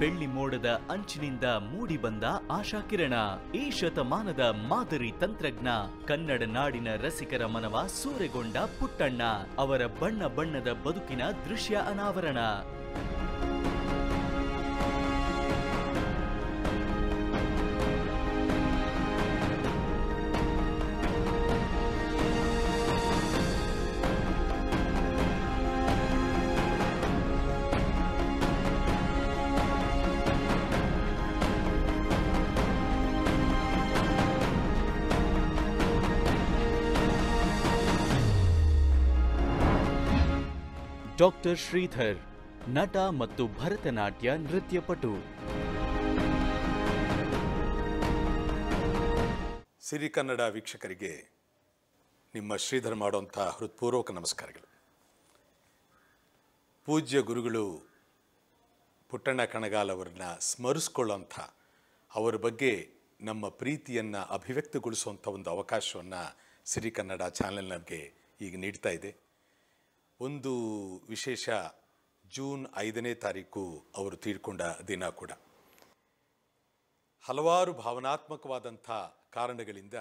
ಬೆಳ್ಳಿ ಮೋಡದ ಅಂಚಿನಿಂದ ಮೂಡಿ ಬಂದ ಆಶಾಕಿರಣ ಈ ಶತಮಾನದ ಮಾದರಿ ತಂತ್ರಜ್ಞ ಕನ್ನಡ ನಾಡಿನ ರಸಿಕರ ಮನವ ಸೂರೆಗೊಂಡ ಪುಟ್ಟಣ್ಣ ಅವರ ಬಣ್ಣ ಬಣ್ಣದ ಬದುಕಿನ ದೃಶ್ಯ ಅನಾವರಣ ಡಾಕ್ಟರ್ ಶ್ರೀಧರ್ ನಟ ಮತ್ತು ಭರತನಾಟ್ಯ ನೃತ್ಯಪಟು ಸಿರಿ ಕನ್ನಡ ವೀಕ್ಷಕರಿಗೆ ನಿಮ್ಮ ಶ್ರೀಧರ್ ಮಾಡುವಂಥ ಹೃತ್ಪೂರ್ವಕ ನಮಸ್ಕಾರಗಳು ಪೂಜ್ಯ ಗುರುಗಳು ಪುಟ್ಟಣ್ಣ ಕಣಗಾಲ್ ಅವರನ್ನ ಸ್ಮರಿಸ್ಕೊಳ್ಳೋಂಥ ಅವರ ಬಗ್ಗೆ ನಮ್ಮ ಪ್ರೀತಿಯನ್ನು ಅಭಿವ್ಯಕ್ತಗೊಳಿಸುವಂಥ ಒಂದು ಅವಕಾಶವನ್ನು ಸಿರಿ ಕನ್ನಡ ಚಾನೆಲ್ ನಮಗೆ ಈಗ ನೀಡ್ತಾ ಇದೆ ಒಂದು ವಿಶೇಷ ಜೂನ್ ಐದನೇ ತಾರೀಕು ಅವರು ತೀರ್ಕೊಂಡ ದಿನ ಕೂಡ ಹಲವಾರು ಭಾವನಾತ್ಮಕವಾದಂಥ ಕಾರಣಗಳಿಂದ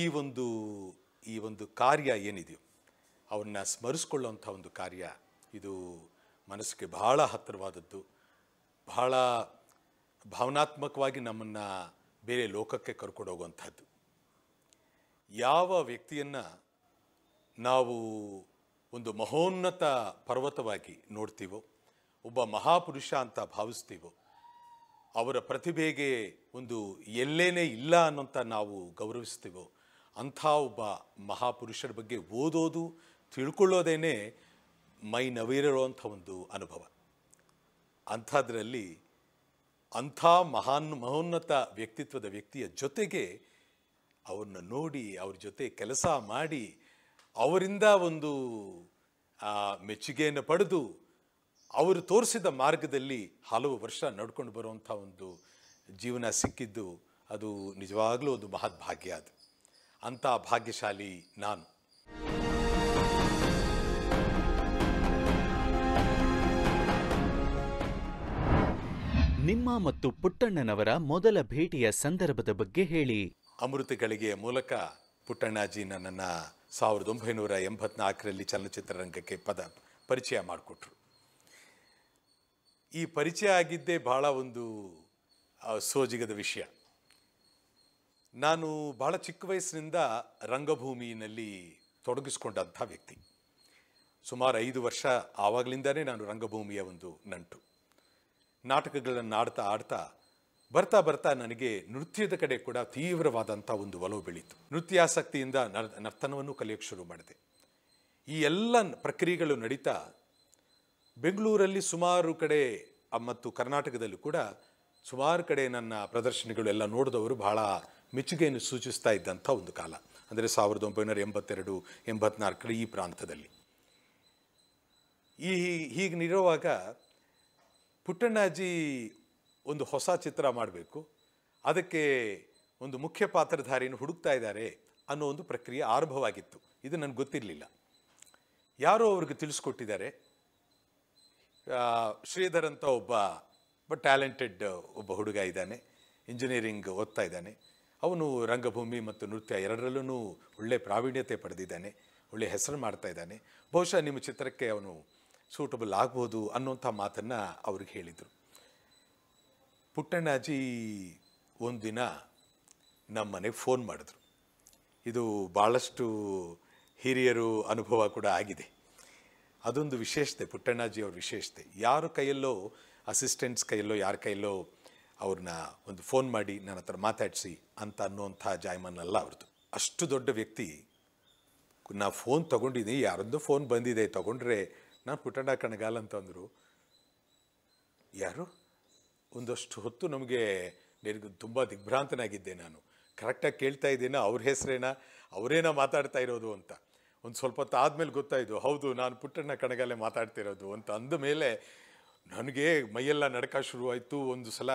ಈ ಒಂದು ಈ ಒಂದು ಕಾರ್ಯ ಏನಿದೆಯೋ ಅವನ್ನ ಸ್ಮರಿಸ್ಕೊಳ್ಳುವಂಥ ಒಂದು ಕಾರ್ಯ ಇದು ಮನಸ್ಸಿಗೆ ಬಹಳ ಹತ್ತಿರವಾದದ್ದು ಬಹಳ ಭಾವನಾತ್ಮಕವಾಗಿ ನಮ್ಮನ್ನು ಬೇರೆ ಲೋಕಕ್ಕೆ ಹೋಗುವಂಥದ್ದು ಯಾವ ವ್ಯಕ್ತಿಯನ್ನು ನಾವು ಒಂದು ಮಹೋನ್ನತ ಪರ್ವತವಾಗಿ ನೋಡ್ತೀವೋ ಒಬ್ಬ ಮಹಾಪುರುಷ ಅಂತ ಭಾವಿಸ್ತೀವೋ ಅವರ ಪ್ರತಿಭೆಗೆ ಒಂದು ಎಲ್ಲೇನೇ ಇಲ್ಲ ಅನ್ನೋಂಥ ನಾವು ಗೌರವಿಸ್ತೀವೋ ಅಂಥ ಒಬ್ಬ ಮಹಾಪುರುಷರ ಬಗ್ಗೆ ಓದೋದು ತಿಳ್ಕೊಳ್ಳೋದೇನೆ ಮೈ ನವಿರೋಂಥ ಒಂದು ಅನುಭವ ಅಂಥದ್ರಲ್ಲಿ ಅಂಥ ಮಹಾನ್ ಮಹೋನ್ನತ ವ್ಯಕ್ತಿತ್ವದ ವ್ಯಕ್ತಿಯ ಜೊತೆಗೆ ಅವ್ರನ್ನ ನೋಡಿ ಅವ್ರ ಜೊತೆ ಕೆಲಸ ಮಾಡಿ ಅವರಿಂದ ಒಂದು ಮೆಚ್ಚುಗೆಯನ್ನು ಪಡೆದು ಅವರು ತೋರಿಸಿದ ಮಾರ್ಗದಲ್ಲಿ ಹಲವು ವರ್ಷ ನಡ್ಕೊಂಡು ಬರುವಂಥ ಒಂದು ಜೀವನ ಸಿಕ್ಕಿದ್ದು ಅದು ನಿಜವಾಗಲೂ ಒಂದು ಮಹತ್ ಭಾಗ್ಯ ಅದು ಅಂಥ ಭಾಗ್ಯಶಾಲಿ ನಾನು ನಿಮ್ಮ ಮತ್ತು ಪುಟ್ಟಣ್ಣನವರ ಮೊದಲ ಭೇಟಿಯ ಸಂದರ್ಭದ ಬಗ್ಗೆ ಹೇಳಿ ಗಳಿಗೆಯ ಮೂಲಕ ಪುಟ್ಟಣ್ಣಾಜಿ ನನ್ನನ್ನು ಸಾವಿರದ ಒಂಬೈನೂರ ಎಂಬತ್ನಾಲ್ಕರಲ್ಲಿ ಚಲನಚಿತ್ರರಂಗಕ್ಕೆ ಪದ ಪರಿಚಯ ಮಾಡಿಕೊಟ್ರು ಈ ಪರಿಚಯ ಆಗಿದ್ದೇ ಭಾಳ ಒಂದು ಸೋಜಿಗದ ವಿಷಯ ನಾನು ಬಹಳ ಚಿಕ್ಕ ವಯಸ್ಸಿನಿಂದ ರಂಗಭೂಮಿಯಲ್ಲಿ ತೊಡಗಿಸ್ಕೊಂಡಂಥ ವ್ಯಕ್ತಿ ಸುಮಾರು ಐದು ವರ್ಷ ಆವಾಗಲಿಂದನೇ ನಾನು ರಂಗಭೂಮಿಯ ಒಂದು ನಂಟು ನಾಟಕಗಳನ್ನು ಆಡ್ತಾ ಆಡ್ತಾ ಬರ್ತಾ ಬರ್ತಾ ನನಗೆ ನೃತ್ಯದ ಕಡೆ ಕೂಡ ತೀವ್ರವಾದಂಥ ಒಂದು ಒಲವು ಬೆಳೀತು ನೃತ್ಯಾಸಕ್ತಿಯಿಂದ ನರ್ ನರ್ತನವನ್ನು ಕಲಿಯೋಕ್ಕೆ ಶುರು ಮಾಡಿದೆ ಈ ಎಲ್ಲ ಪ್ರಕ್ರಿಯೆಗಳು ನಡೀತಾ ಬೆಂಗಳೂರಲ್ಲಿ ಸುಮಾರು ಕಡೆ ಮತ್ತು ಕರ್ನಾಟಕದಲ್ಲೂ ಕೂಡ ಸುಮಾರು ಕಡೆ ನನ್ನ ಎಲ್ಲ ನೋಡಿದವರು ಬಹಳ ಮೆಚ್ಚುಗೆಯನ್ನು ಸೂಚಿಸ್ತಾ ಇದ್ದಂಥ ಒಂದು ಕಾಲ ಅಂದರೆ ಸಾವಿರದ ಒಂಬೈನೂರ ಎಂಬತ್ತೆರಡು ಎಂಬತ್ನಾಲ್ಕರ ಈ ಪ್ರಾಂತದಲ್ಲಿ ಈ ಹೀಗೆ ನಿರುವಾಗ ಪುಟ್ಟಣ್ಣಾಜಿ ಒಂದು ಹೊಸ ಚಿತ್ರ ಮಾಡಬೇಕು ಅದಕ್ಕೆ ಒಂದು ಮುಖ್ಯ ಪಾತ್ರಧಾರಿಯನ್ನು ಹುಡುಕ್ತಾ ಇದ್ದಾರೆ ಅನ್ನೋ ಒಂದು ಪ್ರಕ್ರಿಯೆ ಆರಂಭವಾಗಿತ್ತು ಇದು ನನಗೆ ಗೊತ್ತಿರಲಿಲ್ಲ ಯಾರೋ ಅವ್ರಿಗೆ ತಿಳಿಸ್ಕೊಟ್ಟಿದ್ದಾರೆ ಶ್ರೀಧರ್ ಅಂತ ಒಬ್ಬ ಬಟ್ ಟ್ಯಾಲೆಂಟೆಡ್ ಒಬ್ಬ ಹುಡುಗ ಇದ್ದಾನೆ ಇಂಜಿನಿಯರಿಂಗ್ ಓದ್ತಾ ಇದ್ದಾನೆ ಅವನು ರಂಗಭೂಮಿ ಮತ್ತು ನೃತ್ಯ ಎರಡರಲ್ಲೂ ಒಳ್ಳೆಯ ಪ್ರಾವೀಣ್ಯತೆ ಪಡೆದಿದ್ದಾನೆ ಒಳ್ಳೆಯ ಹೆಸರು ಮಾಡ್ತಾ ಇದ್ದಾನೆ ಬಹುಶಃ ನಿಮ್ಮ ಚಿತ್ರಕ್ಕೆ ಅವನು ಸೂಟಬಲ್ ಆಗ್ಬೋದು ಅನ್ನೋಂಥ ಮಾತನ್ನು ಅವ್ರಿಗೆ ಹೇಳಿದರು ಪುಟ್ಟಣ್ಣಾಜಿ ಒಂದಿನ ನಮ್ಮ ಮನೆಗೆ ಫೋನ್ ಮಾಡಿದ್ರು ಇದು ಭಾಳಷ್ಟು ಹಿರಿಯರು ಅನುಭವ ಕೂಡ ಆಗಿದೆ ಅದೊಂದು ವಿಶೇಷತೆ ಪುಟ್ಟಣ್ಣಾಜಿಯವ್ರ ವಿಶೇಷತೆ ಯಾರ ಕೈಯಲ್ಲೋ ಅಸಿಸ್ಟೆಂಟ್ಸ್ ಕೈಯಲ್ಲೋ ಯಾರ ಕೈಯಲ್ಲೋ ಅವ್ರನ್ನ ಒಂದು ಫೋನ್ ಮಾಡಿ ನನ್ನ ಹತ್ರ ಮಾತಾಡಿಸಿ ಅಂತ ಅನ್ನೋಂಥ ಜಾಯ್ಮನ್ನಲ್ಲ ಅವ್ರದ್ದು ಅಷ್ಟು ದೊಡ್ಡ ವ್ಯಕ್ತಿ ನಾ ಫೋನ್ ತೊಗೊಂಡಿದ್ದೀನಿ ಯಾರೊಂದು ಫೋನ್ ಬಂದಿದೆ ತೊಗೊಂಡ್ರೆ ನಾನು ಪುಟ್ಟಣ್ಣ ಕಣಗಾಲ ಅಂತಂದರು ಯಾರು ಒಂದಷ್ಟು ಹೊತ್ತು ನಮಗೆ ತುಂಬ ದಿಗ್ಭ್ರಾಂತನಾಗಿದ್ದೆ ನಾನು ಕರೆಕ್ಟಾಗಿ ಕೇಳ್ತಾ ಇದ್ದೇನೆ ಅವ್ರ ಹೆಸರೇನ ಅವರೇನೋ ಮಾತಾಡ್ತಾ ಇರೋದು ಅಂತ ಒಂದು ಸ್ವಲ್ಪ ಹೊತ್ತು ಆದಮೇಲೆ ಗೊತ್ತಾಯಿತು ಹೌದು ನಾನು ಪುಟ್ಟಣ್ಣ ಕಣಗಾಲೆ ಮಾತಾಡ್ತಿರೋದು ಅಂತ ಅಂದ ಮೇಲೆ ನನಗೆ ಮೈಯೆಲ್ಲ ನಡಕ ಶುರುವಾಯಿತು ಒಂದು ಸಲ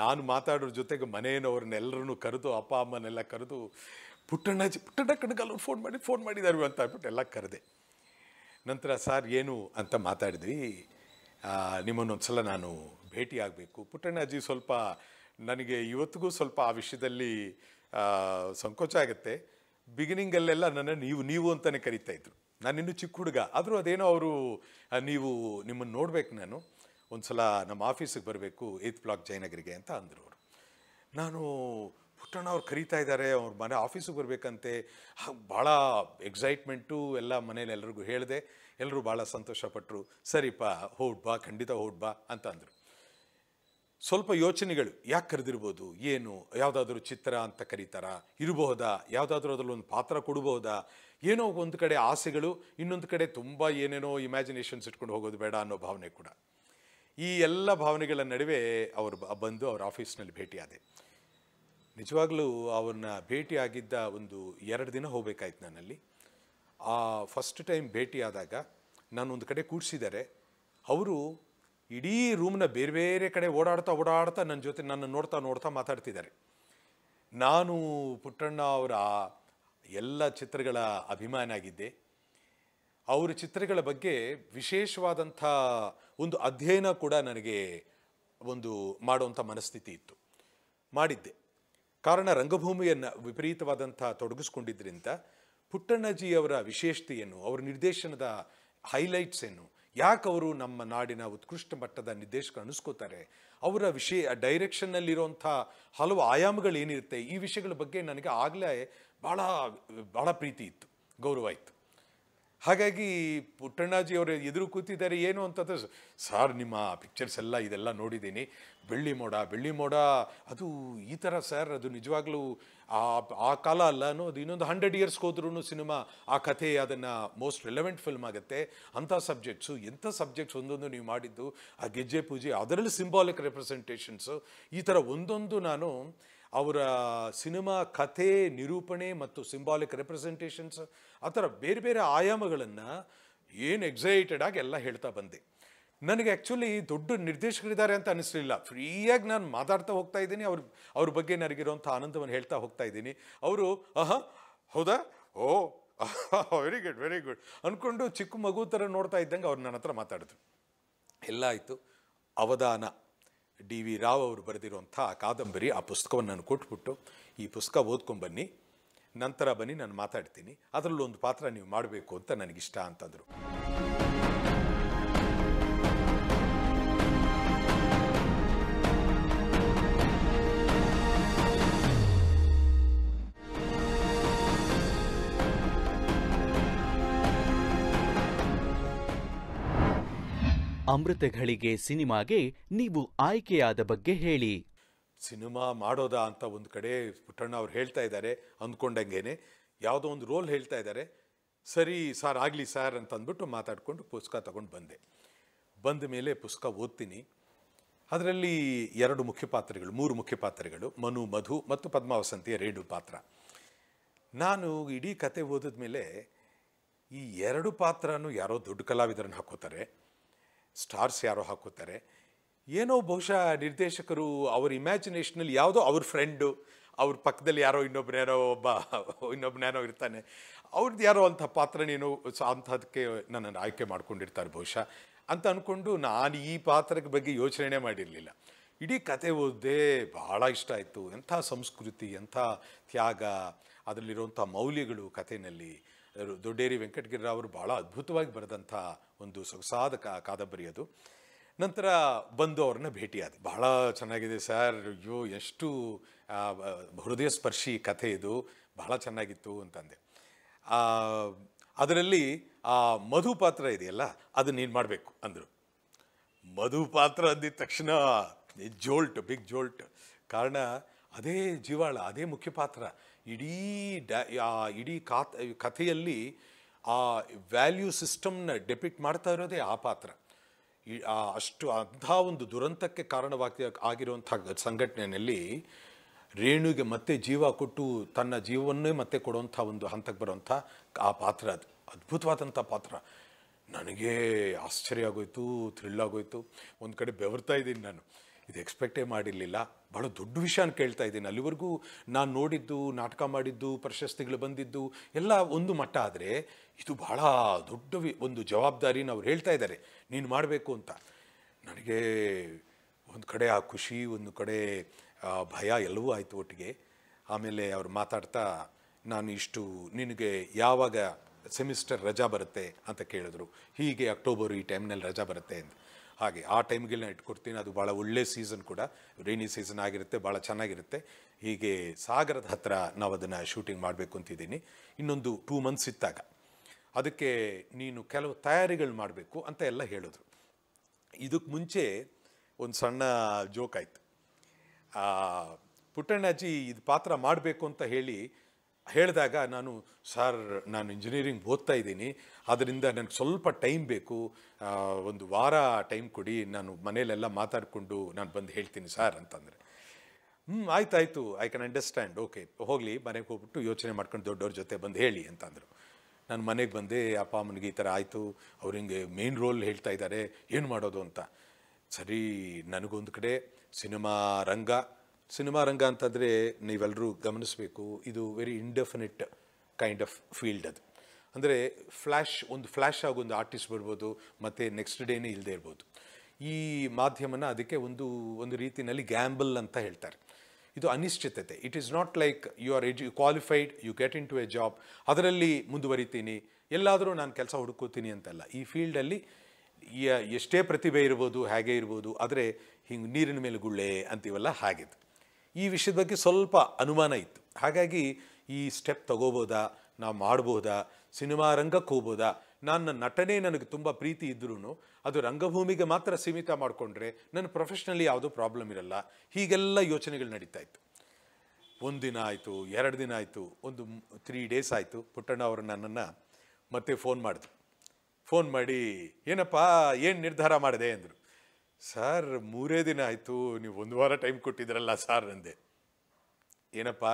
ನಾನು ಮಾತಾಡೋರ ಜೊತೆಗೆ ಮನೆಯವ್ರನ್ನೆಲ್ಲರನ್ನೂ ಕರೆದು ಅಪ್ಪ ಅಮ್ಮನೆಲ್ಲ ಕರೆದು ಪುಟ್ಟಣ್ಣಾಜಿ ಪುಟ್ಟಣ್ಣ ಕಣಗಾಲ ಫೋನ್ ಮಾಡಿ ಫೋನ್ ಮಾಡಿದ್ದಾರೆ ಅಂತ ಅಂದ್ಬಿಟ್ಟು ಎಲ್ಲ ಕರೆದೆ ನಂತರ ಸಾರ್ ಏನು ಅಂತ ಮಾತಾಡಿದ್ವಿ ನಿಮ್ಮನ್ನೊಂದು ಸಲ ನಾನು ಭೇಟಿಯಾಗಬೇಕು ಅಜ್ಜಿ ಸ್ವಲ್ಪ ನನಗೆ ಇವತ್ತಿಗೂ ಸ್ವಲ್ಪ ಆ ವಿಷಯದಲ್ಲಿ ಸಂಕೋಚ ಆಗುತ್ತೆ ಬಿಗಿನಿಂಗಲ್ಲೆಲ್ಲ ನನ್ನ ನೀವು ನೀವು ಅಂತಲೇ ಇದ್ರು ನಾನಿನ್ನೂ ಚಿಕ್ಕ ಹುಡುಗ ಆದರೂ ಅದೇನೋ ಅವರು ನೀವು ನಿಮ್ಮನ್ನು ನೋಡಬೇಕು ನಾನು ಒಂದು ಸಲ ನಮ್ಮ ಆಫೀಸಿಗೆ ಬರಬೇಕು ಏತ್ ಬ್ಲಾಕ್ ಜಯನಗರಿಗೆ ಅಂತ ಅಂದರು ಅವರು ನಾನು ಪುಟ್ಟಣ್ಣ ಅವ್ರು ಕರೀತಾ ಇದ್ದಾರೆ ಅವ್ರ ಮನೆ ಆಫೀಸಿಗೆ ಬರಬೇಕಂತೆ ಭಾಳ ಎಕ್ಸೈಟ್ಮೆಂಟು ಎಲ್ಲ ಮನೇಲಿ ಎಲ್ರಿಗೂ ಹೇಳಿದೆ ಎಲ್ಲರೂ ಭಾಳ ಸಂತೋಷಪಟ್ಟರು ಸರಿಪ್ಪ ಹೋಡ್ಬಾ ಬಾ ಖಂಡಿತ ಹೋಡ್ಬಾ ಬಾ ಅಂತ ಅಂದರು ಸ್ವಲ್ಪ ಯೋಚನೆಗಳು ಯಾಕೆ ಕರೆದಿರ್ಬೋದು ಏನು ಯಾವುದಾದ್ರೂ ಚಿತ್ರ ಅಂತ ಕರೀತಾರಾ ಇರಬಹುದಾ ಯಾವುದಾದ್ರೂ ಅದರಲ್ಲೊಂದು ಪಾತ್ರ ಕೊಡಬಹುದಾ ಏನೋ ಒಂದು ಕಡೆ ಆಸೆಗಳು ಇನ್ನೊಂದು ಕಡೆ ತುಂಬ ಏನೇನೋ ಇಮ್ಯಾಜಿನೇಷನ್ಸ್ ಇಟ್ಕೊಂಡು ಹೋಗೋದು ಬೇಡ ಅನ್ನೋ ಭಾವನೆ ಕೂಡ ಈ ಎಲ್ಲ ಭಾವನೆಗಳ ನಡುವೆ ಅವರು ಬಂದು ಅವ್ರ ಆಫೀಸ್ನಲ್ಲಿ ಭೇಟಿಯಾದೆ ನಿಜವಾಗಲೂ ಭೇಟಿ ಭೇಟಿಯಾಗಿದ್ದ ಒಂದು ಎರಡು ದಿನ ಹೋಗಬೇಕಾಯ್ತು ನನ್ನಲ್ಲಿ ಆ ಫಸ್ಟ್ ಟೈಮ್ ಭೇಟಿಯಾದಾಗ ನಾನೊಂದು ಕಡೆ ಕೂಡಿಸಿದ್ದಾರೆ ಅವರು ಇಡೀ ರೂಮ್ನ ಬೇರೆ ಬೇರೆ ಕಡೆ ಓಡಾಡ್ತಾ ಓಡಾಡ್ತಾ ನನ್ನ ಜೊತೆ ನನ್ನ ನೋಡ್ತಾ ನೋಡ್ತಾ ಮಾತಾಡ್ತಿದ್ದಾರೆ ನಾನು ಪುಟ್ಟಣ್ಣ ಅವರ ಎಲ್ಲ ಚಿತ್ರಗಳ ಅಭಿಮಾನಿ ಆಗಿದ್ದೆ ಅವರ ಚಿತ್ರಗಳ ಬಗ್ಗೆ ವಿಶೇಷವಾದಂಥ ಒಂದು ಅಧ್ಯಯನ ಕೂಡ ನನಗೆ ಒಂದು ಮಾಡುವಂಥ ಮನಸ್ಥಿತಿ ಇತ್ತು ಮಾಡಿದ್ದೆ ಕಾರಣ ರಂಗಭೂಮಿಯನ್ನು ವಿಪರೀತವಾದಂಥ ತೊಡಗಿಸ್ಕೊಂಡಿದ್ದರಿಂದ ಪುಟ್ಟಣ್ಣಜಿಯವರ ವಿಶೇಷತೆಯನ್ನು ಅವರ ನಿರ್ದೇಶನದ ಹೈಲೈಟ್ಸ್ ಏನು ಅವರು ನಮ್ಮ ನಾಡಿನ ಉತ್ಕೃಷ್ಟ ಮಟ್ಟದ ನಿರ್ದೇಶಕ ಅನಿಸ್ಕೋತಾರೆ ಅವರ ವಿಷಯ ಡೈರೆಕ್ಷನ್ನಲ್ಲಿರುವಂಥ ಹಲವು ಆಯಾಮಗಳು ಏನಿರುತ್ತೆ ಈ ವಿಷಯಗಳ ಬಗ್ಗೆ ನನಗೆ ಆಗಲೇ ಭಾಳ ಭಾಳ ಪ್ರೀತಿ ಇತ್ತು ಗೌರವ ಇತ್ತು ಹಾಗಾಗಿ ಪುಟ್ಟಣ್ಣಾಜಿ ಅವರು ಎದುರು ಕೂತಿದ್ದಾರೆ ಏನು ಅಂತಂದ್ರೆ ಸಾರ್ ನಿಮ್ಮ ಪಿಕ್ಚರ್ಸ್ ಎಲ್ಲ ಇದೆಲ್ಲ ನೋಡಿದ್ದೀನಿ ಬೆಳ್ಳಿ ಮೋಡ ಬೆಳ್ಳಿ ಮೋಡ ಅದು ಈ ಥರ ಸರ್ ಅದು ನಿಜವಾಗ್ಲೂ ಆ ಆ ಕಾಲ ಅಲ್ಲ ಅದು ಇನ್ನೊಂದು ಹಂಡ್ರೆಡ್ ಇಯರ್ಸ್ಗೆ ಹೋದ್ರೂ ಸಿನಿಮಾ ಆ ಕಥೆ ಅದನ್ನು ಮೋಸ್ಟ್ ರೆಲೆವೆಂಟ್ ಫಿಲ್ಮ್ ಆಗುತ್ತೆ ಅಂಥ ಸಬ್ಜೆಕ್ಟ್ಸು ಎಂಥ ಸಬ್ಜೆಕ್ಟ್ಸ್ ಒಂದೊಂದು ನೀವು ಮಾಡಿದ್ದು ಆ ಗೆಜ್ಜೆ ಪೂಜೆ ಅದರಲ್ಲಿ ಸಿಂಬಾಲಿಕ್ ರೆಪ್ರೆಸೆಂಟೇಷನ್ಸು ಈ ಥರ ಒಂದೊಂದು ನಾನು ಅವರ ಸಿನಿಮಾ ಕಥೆ ನಿರೂಪಣೆ ಮತ್ತು ಸಿಂಬಾಲಿಕ್ ರೆಪ್ರೆಸೆಂಟೇಷನ್ಸ್ ಆ ಥರ ಬೇರೆ ಬೇರೆ ಆಯಾಮಗಳನ್ನು ಏನು ಎಕ್ಸೈಟೆಡ್ ಆಗಿ ಎಲ್ಲ ಹೇಳ್ತಾ ಬಂದೆ ನನಗೆ ಆ್ಯಕ್ಚುಲಿ ದೊಡ್ಡ ನಿರ್ದೇಶಕರಿದ್ದಾರೆ ಅಂತ ಅನ್ನಿಸ್ಲಿಲ್ಲ ಫ್ರೀಯಾಗಿ ನಾನು ಮಾತಾಡ್ತಾ ಹೋಗ್ತಾ ಇದ್ದೀನಿ ಅವ್ರ ಅವ್ರ ಬಗ್ಗೆ ನನಗಿರುವಂಥ ಆನಂದವನ್ನು ಹೇಳ್ತಾ ಹೋಗ್ತಾ ಇದ್ದೀನಿ ಅವರು ಅಹ ಹೌದಾ ಓ ವೆರಿ ಗುಡ್ ವೆರಿ ಗುಡ್ ಅಂದ್ಕೊಂಡು ಚಿಕ್ಕ ಮಗು ಥರ ನೋಡ್ತಾ ಇದ್ದಂಗೆ ಅವ್ರು ನನ್ನ ಹತ್ರ ಮಾತಾಡಿದ್ರು ಎಲ್ಲ ಆಯಿತು ಅವಧಾನ ಡಿ ವಿ ರಾವ್ ಅವರು ಬರೆದಿರುವಂಥ ಕಾದಂಬರಿ ಆ ಪುಸ್ತಕವನ್ನು ನಾನು ಕೊಟ್ಬಿಟ್ಟು ಈ ಪುಸ್ತಕ ಓದ್ಕೊಂಬನ್ನಿ ನಂತರ ಬನ್ನಿ ನಾನು ಮಾತಾಡ್ತೀನಿ ಒಂದು ಪಾತ್ರ ನೀವು ಮಾಡಬೇಕು ಅಂತ ನನಗಿಷ್ಟ ಅಂತಂದರು ಘಳಿಗೆ ಸಿನಿಮಾಗೆ ನೀವು ಆಯ್ಕೆಯಾದ ಬಗ್ಗೆ ಹೇಳಿ ಸಿನಿಮಾ ಮಾಡೋದಾ ಅಂತ ಒಂದು ಕಡೆ ಪುಟ್ಟಣ್ಣ ಅವ್ರು ಹೇಳ್ತಾ ಇದ್ದಾರೆ ಅಂದ್ಕೊಂಡಂಗೇನೆ ಯಾವುದೋ ಒಂದು ರೋಲ್ ಹೇಳ್ತಾ ಇದ್ದಾರೆ ಸರಿ ಸರ್ ಆಗಲಿ ಸರ್ ಅಂತ ಅಂದ್ಬಿಟ್ಟು ಮಾತಾಡಿಕೊಂಡು ಪುಸ್ತಕ ತಗೊಂಡು ಬಂದೆ ಬಂದ ಮೇಲೆ ಪುಸ್ತಕ ಓದ್ತೀನಿ ಅದರಲ್ಲಿ ಎರಡು ಮುಖ್ಯ ಪಾತ್ರಗಳು ಮೂರು ಮುಖ್ಯ ಪಾತ್ರಗಳು ಮನು ಮಧು ಮತ್ತು ಪದ್ಮಾವಸಂತಿಯ ರೇಡು ಪಾತ್ರ ನಾನು ಇಡೀ ಕತೆ ಓದಿದ್ಮೇಲೆ ಈ ಎರಡು ಪಾತ್ರನೂ ಯಾರೋ ದೊಡ್ಡ ಕಲಾವಿದರನ್ನು ಹಾಕೋತಾರೆ ಸ್ಟಾರ್ಸ್ ಯಾರೋ ಹಾಕೋತಾರೆ ಏನೋ ಬಹುಶಃ ನಿರ್ದೇಶಕರು ಅವ್ರ ಇಮ್ಯಾಜಿನೇಷನಲ್ಲಿ ಯಾವುದೋ ಅವ್ರ ಫ್ರೆಂಡು ಅವ್ರ ಪಕ್ಕದಲ್ಲಿ ಯಾರೋ ಇನ್ನೊಬ್ರು ಯಾರೋ ಒಬ್ಬ ಯಾರೋ ಇರ್ತಾನೆ ಅವ್ರದ್ದು ಯಾರೋ ಅಂಥ ಪಾತ್ರನೇನೋ ಅಂಥದಕ್ಕೆ ನನ್ನನ್ನು ಆಯ್ಕೆ ಮಾಡ್ಕೊಂಡಿರ್ತಾರೆ ಬಹುಶಃ ಅಂತ ಅಂದ್ಕೊಂಡು ನಾನು ಈ ಪಾತ್ರದ ಬಗ್ಗೆ ಯೋಚನೆ ಮಾಡಿರಲಿಲ್ಲ ಇಡೀ ಕತೆ ಓದಿದೆ ಭಾಳ ಇಷ್ಟ ಆಯಿತು ಎಂಥ ಸಂಸ್ಕೃತಿ ಎಂಥ ತ್ಯಾಗ ಅದರಲ್ಲಿರುವಂಥ ಮೌಲ್ಯಗಳು ಕಥೆಯಲ್ಲಿ ದೊಡ್ಡೇರಿ ವೆಂಕಟಗಿರಿ ಅವರು ಭಾಳ ಅದ್ಭುತವಾಗಿ ಬರೆದಂಥ ಒಂದು ಸೊಗಸಾದ ಕಾದಂಬರಿ ಅದು ನಂತರ ಬಂದು ಅವ್ರನ್ನ ಭೇಟಿಯಾದೆ ಬಹಳ ಚೆನ್ನಾಗಿದೆ ಸರ್ ಅಯ್ಯೋ ಎಷ್ಟು ಹೃದಯ ಸ್ಪರ್ಶಿ ಕಥೆ ಇದು ಬಹಳ ಚೆನ್ನಾಗಿತ್ತು ಅಂತಂದೆ ಅದರಲ್ಲಿ ಆ ಮಧು ಪಾತ್ರ ಇದೆಯಲ್ಲ ಅದು ನೀನು ಮಾಡಬೇಕು ಅಂದರು ಮಧು ಪಾತ್ರ ಅಂದಿದ ತಕ್ಷಣ ಜೋಲ್ಟ್ ಬಿಗ್ ಜೋಲ್ಟ್ ಕಾರಣ ಅದೇ ಜೀವಾಳ ಅದೇ ಮುಖ್ಯ ಪಾತ್ರ ಇಡೀ ಡ್ಯಾ ಆ ಇಡೀ ಕಾತ್ ಕಥೆಯಲ್ಲಿ ಆ ವ್ಯಾಲ್ಯೂ ಸಿಸ್ಟಮ್ನ ಡೆಪಿಕ್ಟ್ ಮಾಡ್ತಾ ಇರೋದೇ ಆ ಪಾತ್ರ ಅಷ್ಟು ಅಂಥ ಒಂದು ದುರಂತಕ್ಕೆ ಕಾರಣವಾಗಿ ಆಗಿರುವಂಥ ಸಂಘಟನೆಯಲ್ಲಿ ರೇಣುಗೆ ಮತ್ತೆ ಜೀವ ಕೊಟ್ಟು ತನ್ನ ಜೀವವನ್ನೇ ಮತ್ತೆ ಕೊಡುವಂಥ ಒಂದು ಹಂತಕ್ಕೆ ಬರುವಂಥ ಆ ಪಾತ್ರ ಅದು ಅದ್ಭುತವಾದಂಥ ಪಾತ್ರ ನನಗೆ ಆಶ್ಚರ್ಯ ಆಗೋಯ್ತು ಥ್ರಿಲ್ ಆಗೋಯ್ತು ಒಂದು ಕಡೆ ಬೆವರ್ತಾ ಇದ್ದೀನಿ ನಾನು ಇದು ಎಕ್ಸ್ಪೆಕ್ಟೇ ಮಾಡಿರಲಿಲ್ಲ ಭಾಳ ದೊಡ್ಡ ವಿಷಯನ ಕೇಳ್ತಾ ಇದ್ದೀನಿ ಅಲ್ಲಿವರೆಗೂ ನಾನು ನೋಡಿದ್ದು ನಾಟಕ ಮಾಡಿದ್ದು ಪ್ರಶಸ್ತಿಗಳು ಬಂದಿದ್ದು ಎಲ್ಲ ಒಂದು ಮಟ್ಟ ಆದರೆ ಇದು ಭಾಳ ದೊಡ್ಡ ಒಂದು ಜವಾಬ್ದಾರಿನ ಅವ್ರು ಹೇಳ್ತಾ ಇದ್ದಾರೆ ನೀನು ಮಾಡಬೇಕು ಅಂತ ನನಗೆ ಒಂದು ಕಡೆ ಆ ಖುಷಿ ಒಂದು ಕಡೆ ಭಯ ಎಲ್ಲವೂ ಆಯಿತು ಒಟ್ಟಿಗೆ ಆಮೇಲೆ ಅವ್ರು ಮಾತಾಡ್ತಾ ನಾನು ಇಷ್ಟು ನಿನಗೆ ಯಾವಾಗ ಸೆಮಿಸ್ಟರ್ ರಜಾ ಬರುತ್ತೆ ಅಂತ ಕೇಳಿದ್ರು ಹೀಗೆ ಅಕ್ಟೋಬರ್ ಈ ಟೈಮ್ನಲ್ಲಿ ರಜಾ ಬರುತ್ತೆ ಅಂತ ಹಾಗೆ ಆ ನಾನು ಇಟ್ಕೊಡ್ತೀನಿ ಅದು ಭಾಳ ಒಳ್ಳೆ ಸೀಸನ್ ಕೂಡ ರೈನಿ ಸೀಸನ್ ಆಗಿರುತ್ತೆ ಭಾಳ ಚೆನ್ನಾಗಿರುತ್ತೆ ಹೀಗೆ ಸಾಗರದ ಹತ್ರ ನಾವು ಅದನ್ನು ಶೂಟಿಂಗ್ ಮಾಡಬೇಕು ಅಂತಿದ್ದೀನಿ ಇನ್ನೊಂದು ಟೂ ಮಂತ್ಸ್ ಇತ್ತಾಗ ಅದಕ್ಕೆ ನೀನು ಕೆಲವು ತಯಾರಿಗಳು ಮಾಡಬೇಕು ಅಂತ ಎಲ್ಲ ಹೇಳಿದ್ರು ಇದಕ್ಕೆ ಮುಂಚೆ ಒಂದು ಸಣ್ಣ ಜೋಕ್ ಆಯಿತು ಪುಟ್ಟಣ್ಣಾಜಿ ಇದು ಪಾತ್ರ ಮಾಡಬೇಕು ಅಂತ ಹೇಳಿ ಹೇಳಿದಾಗ ನಾನು ಸರ್ ನಾನು ಇಂಜಿನಿಯರಿಂಗ್ ಓದ್ತಾ ಇದ್ದೀನಿ ಅದರಿಂದ ನನಗೆ ಸ್ವಲ್ಪ ಟೈಮ್ ಬೇಕು ಒಂದು ವಾರ ಟೈಮ್ ಕೊಡಿ ನಾನು ಮನೆಯಲ್ಲೆಲ್ಲ ಮಾತಾಡಿಕೊಂಡು ನಾನು ಬಂದು ಹೇಳ್ತೀನಿ ಸರ್ ಅಂತಂದರೆ ಹ್ಞೂ ಆಯ್ತು ಆಯಿತು ಐ ಕ್ಯಾನ್ ಅಂಡರ್ಸ್ಟ್ಯಾಂಡ್ ಓಕೆ ಹೋಗಲಿ ಮನೆಗೆ ಹೋಗ್ಬಿಟ್ಟು ಯೋಚನೆ ಮಾಡ್ಕೊಂಡು ದೊಡ್ಡವ್ರ ಜೊತೆ ಬಂದು ಹೇಳಿ ಅಂತಂದರು ನಾನು ಮನೆಗೆ ಬಂದೆ ಅಪ್ಪ ಅಮ್ಮನಿಗೆ ಈ ಥರ ಆಯಿತು ಅವ್ರು ಹಿಂಗೆ ಮೇನ್ ರೋಲ್ ಹೇಳ್ತಾ ಇದ್ದಾರೆ ಏನು ಮಾಡೋದು ಅಂತ ಸರಿ ನನಗೊಂದು ಕಡೆ ಸಿನಿಮಾ ರಂಗ ಸಿನಿಮಾ ರಂಗ ಅಂತಂದರೆ ನೀವೆಲ್ಲರೂ ಗಮನಿಸಬೇಕು ಇದು very indefinite kind of field ಅದು ಅಂದರೆ ಫ್ಲ್ಯಾಶ್ ಒಂದು ಫ್ಲ್ಯಾಶ್ ಒಂದು ಆರ್ಟಿಸ್ಟ್ ಬರ್ಬೋದು ಮತ್ತು ನೆಕ್ಸ್ಟ್ ಡೇನೇ ಇಲ್ಲದೆ ಇರ್ಬೋದು ಈ ಮಾಧ್ಯಮನ ಅದಕ್ಕೆ ಒಂದು ಒಂದು ರೀತಿಯಲ್ಲಿ ಗ್ಯಾಂಬಲ್ ಅಂತ ಹೇಳ್ತಾರೆ ಇದು ಅನಿಶ್ಚಿತತೆ it is not like you are edu qualified you get into a job ಅದರಲ್ಲಿ ಮುಂದುವರಿತೀನಿ ಎಲ್ಲಾದರೂ ನಾನು ಕೆಲಸ ಹುಡುಕೋತೀನಿ ಅಂತಲ್ಲ ಈ ಫೀಲ್ಡಲ್ಲಿ ಎಷ್ಟೇ ಪ್ರತಿಭೆ ಇರ್ಬೋದು ಹಾಗೆ ಇರ್ಬೋದು ಆದರೆ ಹಿಂಗೆ ನೀರಿನ ಮೇಲೆ ಗುಳ್ಳೆ ಅಂತೀವಲ್ಲ ಹಾಗೆದು ಈ ವಿಷಯದ ಬಗ್ಗೆ ಸ್ವಲ್ಪ ಅನುಮಾನ ಇತ್ತು ಹಾಗಾಗಿ ಈ ಸ್ಟೆಪ್ ತಗೋಬೋದಾ ನಾವು ಮಾಡ್ಬೋದಾ ಸಿನಿಮಾ ರಂಗಕ್ಕೆ ಹೋಗ್ಬೋದಾ ನನ್ನ ನಟನೆ ನನಗೆ ತುಂಬ ಪ್ರೀತಿ ಇದ್ರೂ ಅದು ರಂಗಭೂಮಿಗೆ ಮಾತ್ರ ಸೀಮಿತ ಮಾಡಿಕೊಂಡ್ರೆ ನನ್ನ ಪ್ರೊಫೆಷ್ನಲಿ ಯಾವುದೂ ಪ್ರಾಬ್ಲಮ್ ಇರಲ್ಲ ಹೀಗೆಲ್ಲ ಯೋಚನೆಗಳು ನಡೀತಾ ಇತ್ತು ಒಂದು ದಿನ ಆಯಿತು ಎರಡು ದಿನ ಆಯಿತು ಒಂದು ತ್ರೀ ಡೇಸ್ ಆಯಿತು ಪುಟ್ಟಣ್ಣ ಅವರು ನನ್ನನ್ನು ಮತ್ತೆ ಫೋನ್ ಮಾಡಿದ್ರು ಫೋನ್ ಮಾಡಿ ಏನಪ್ಪ ಏನು ನಿರ್ಧಾರ ಮಾಡಿದೆ ಅಂದರು ಸರ್ ಮೂರೇ ದಿನ ಆಯಿತು ನೀವು ಒಂದು ವಾರ ಟೈಮ್ ಕೊಟ್ಟಿದ್ರಲ್ಲ ಸಾರ್ ನಂದೆ ಏನಪ್ಪ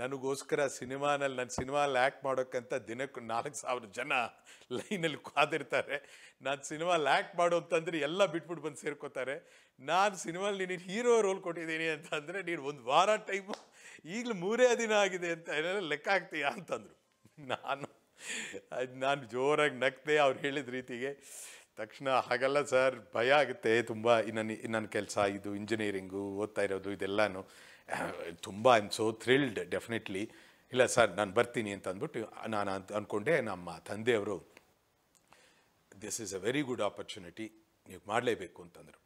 ನನಗೋಸ್ಕರ ಸಿನಿಮಾನಲ್ಲಿ ನನ್ನ ಸಿನಿಮಾಲ್ಲಿ ಆ್ಯಕ್ಟ್ ಮಾಡೋಕ್ಕಂತ ದಿನಕ್ಕೆ ನಾಲ್ಕು ಸಾವಿರ ಜನ ಲೈನಲ್ಲಿ ಕಾದಿರ್ತಾರೆ ನಾನು ಸಿನಿಮಾಲ್ಲಿ ಆ್ಯಕ್ಟ್ ಮಾಡೋ ಅಂತಂದರೆ ಎಲ್ಲ ಬಿಟ್ಬಿಟ್ಟು ಬಂದು ಸೇರ್ಕೋತಾರೆ ನಾನು ಸಿನಿಮಾಲಿ ನೀನು ಹೀರೋ ರೋಲ್ ಕೊಟ್ಟಿದ್ದೀನಿ ಅಂತಂದರೆ ನೀನು ಒಂದು ವಾರ ಟೈಮು ಈಗಲೂ ಮೂರೇ ದಿನ ಆಗಿದೆ ಅಂತ ಏನಾರ ಲೆಕ್ಕ ಆಗ್ತೀಯಾ ಅಂತಂದರು ನಾನು ಅದು ನಾನು ಜೋರಾಗಿ ನಗ್ತೆ ಅವ್ರು ಹೇಳಿದ ರೀತಿಗೆ ತಕ್ಷಣ ಹಾಗಲ್ಲ ಸರ್ ಭಯ ಆಗುತ್ತೆ ತುಂಬ ಇನ್ನು ಇನ್ನೊಂದು ಕೆಲಸ ಇದು ಇಂಜಿನಿಯರಿಂಗು ಓದ್ತಾ ಇರೋದು ಇದೆಲ್ಲನೂ ತುಂಬ ಐ ಸೋ ಥ್ರಿಲ್ಡ್ ಡೆಫಿನೆಟ್ಲಿ ಇಲ್ಲ ಸರ್ ನಾನು ಬರ್ತೀನಿ ಅಂತ ಅಂದ್ಬಿಟ್ಟು ನಾನು ಅಂತ ಅಂದ್ಕೊಂಡೆ ನಮ್ಮ ತಂದೆಯವರು this is a very good opportunity ನೀವು ಮಾಡಲೇಬೇಕು ಅಂತಂದರು